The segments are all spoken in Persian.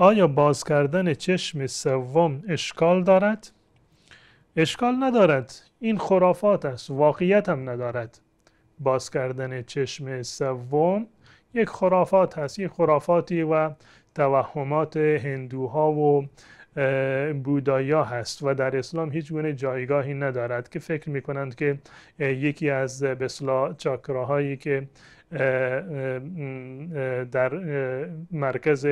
آیا باز کردن چشم سوم اشکال دارد؟ اشکال ندارد. این خرافات است. واقعیت هم ندارد. باز کردن چشم سوم یک خرافات هست. یک خرافاتی و توهمات هندوها و بودایا هست و در اسلام هیچ گونه جایگاهی ندارد که فکر می کنند که یکی از بسلا چاکراهایی که در مرکز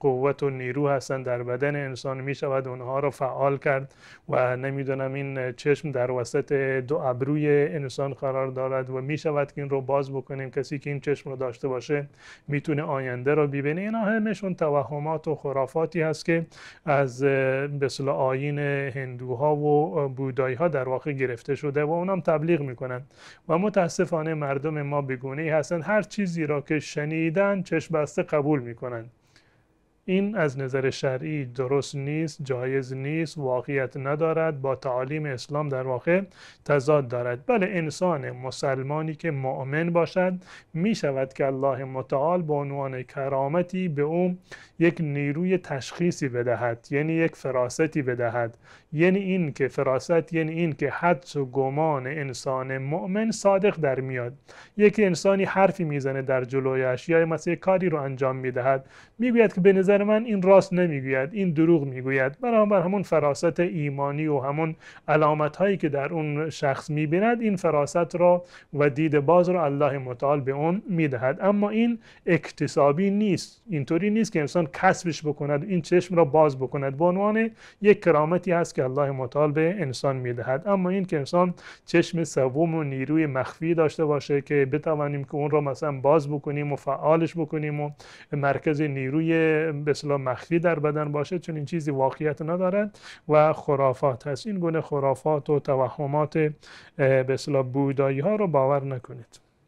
قوت و نیرو هستند در بدن انسان می شود اونها را فعال کرد و نمیدونم این چشم در وسط دو ابروی انسان قرار دارد و می شود که این رو باز بکنیم کسی که این چشم رو داشته باشه میتونه آینده رو ببینه اینا همشون توهمات و خرافاتی هست که از به آین هندوها و بودایی ها در واقع گرفته شده و اونام تبلیغ میکنن و متاسفانه مردم ما بگونه کنی هستند هر چیزی را که شنیدن چشم بسته قبول میکنند این از نظر شرعی درست نیست جایز نیست واقعیت ندارد با تعالیم اسلام در واقع تضاد دارد بله انسان مسلمانی که مؤمن باشد می شود که الله متعال به عنوان کرامتی به او یک نیروی تشخیصی بدهد یعنی یک فراستی بدهد یعنی این که فراست یعنی این که حدس و گمان انسان مؤمن صادق در میاد یک انسانی حرفی میزنه در جلویش یا مثلا کاری رو انجام میدهد میگوید که به نظر نظر من این راست نمیگوید این دروغ میگوید بنابر همون فراست ایمانی و همون علامت هایی که در اون شخص میبیند این فراست را و دید باز را الله متعال به اون میدهد اما این اکتسابی نیست اینطوری نیست که انسان کسبش بکند این چشم را باز بکند به عنوان یک کرامتی هست که الله متعال به انسان میدهد اما این که انسان چشم سوم و نیروی مخفی داشته باشه که بتوانیم که اون را مثلا باز بکنیم و فعالش بکنیم و مرکز نیروی به اصطلاح مخفی در بدن باشه چون این چیزی واقعیت ندارد و خرافات هست این گونه خرافات و توهمات به اصطلاح بودایی ها رو باور نکنید